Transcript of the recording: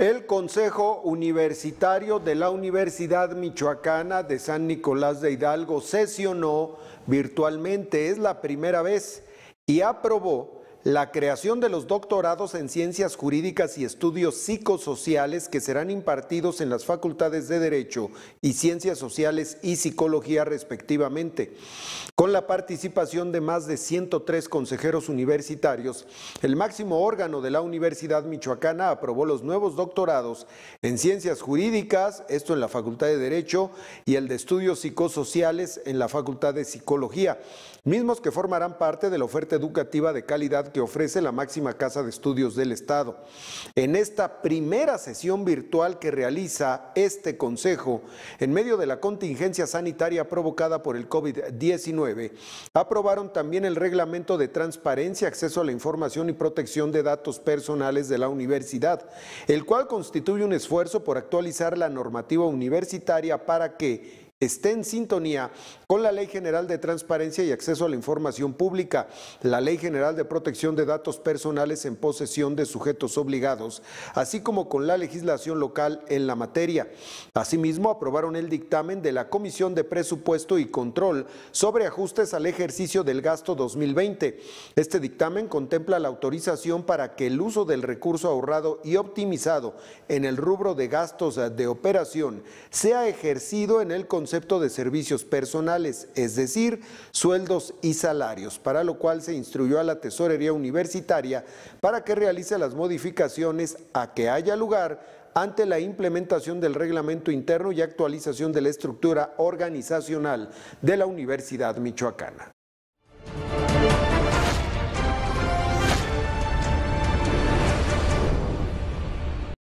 El Consejo Universitario de la Universidad Michoacana de San Nicolás de Hidalgo sesionó virtualmente, es la primera vez, y aprobó la creación de los doctorados en ciencias jurídicas y estudios psicosociales que serán impartidos en las facultades de Derecho y Ciencias Sociales y Psicología respectivamente. Con la participación de más de 103 consejeros universitarios, el máximo órgano de la Universidad Michoacana aprobó los nuevos doctorados en Ciencias Jurídicas, esto en la Facultad de Derecho, y el de Estudios Psicosociales en la Facultad de Psicología, mismos que formarán parte de la oferta educativa de calidad que ofrece la máxima Casa de Estudios del Estado. En esta primera sesión virtual que realiza este Consejo, en medio de la contingencia sanitaria provocada por el COVID-19, Aprobaron también el reglamento de transparencia, acceso a la información y protección de datos personales de la universidad, el cual constituye un esfuerzo por actualizar la normativa universitaria para que esté en sintonía con la Ley General de Transparencia y Acceso a la Información Pública, la Ley General de Protección de Datos Personales en posesión de sujetos obligados, así como con la legislación local en la materia. Asimismo, aprobaron el dictamen de la Comisión de Presupuesto y Control sobre ajustes al ejercicio del gasto 2020. Este dictamen contempla la autorización para que el uso del recurso ahorrado y optimizado en el rubro de gastos de operación sea ejercido en el Consejo concepto de servicios personales, es decir, sueldos y salarios, para lo cual se instruyó a la Tesorería Universitaria para que realice las modificaciones a que haya lugar ante la implementación del reglamento interno y actualización de la estructura organizacional de la Universidad Michoacana.